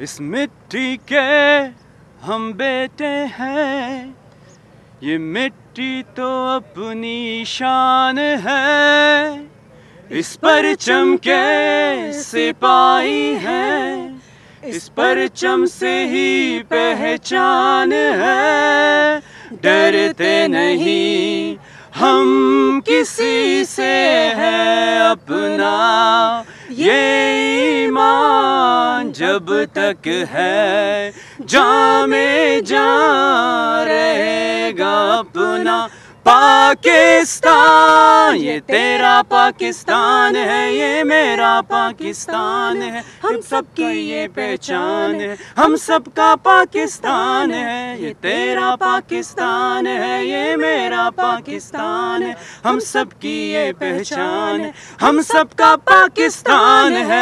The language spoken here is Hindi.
इस मिट्टी के हम बेटे हैं ये मिट्टी तो अपनी शान है इस पर के सिपाही हैं इस पर चम से ही पहचान है डरते नहीं हम किसी से है अपना ये ईमान जब तक है जामे जा रहेगा अपना पाकिस्तान ये तेरा पाकिस्तान है ये मेरा पाकिस्तान है हम सब की ये पहचान है हम सब का पाकिस्तान है ये तेरा पाकिस्तान है ये मेरा पाकिस्तान है हम सब की ये पहचान है हम सब का पाकिस्तान है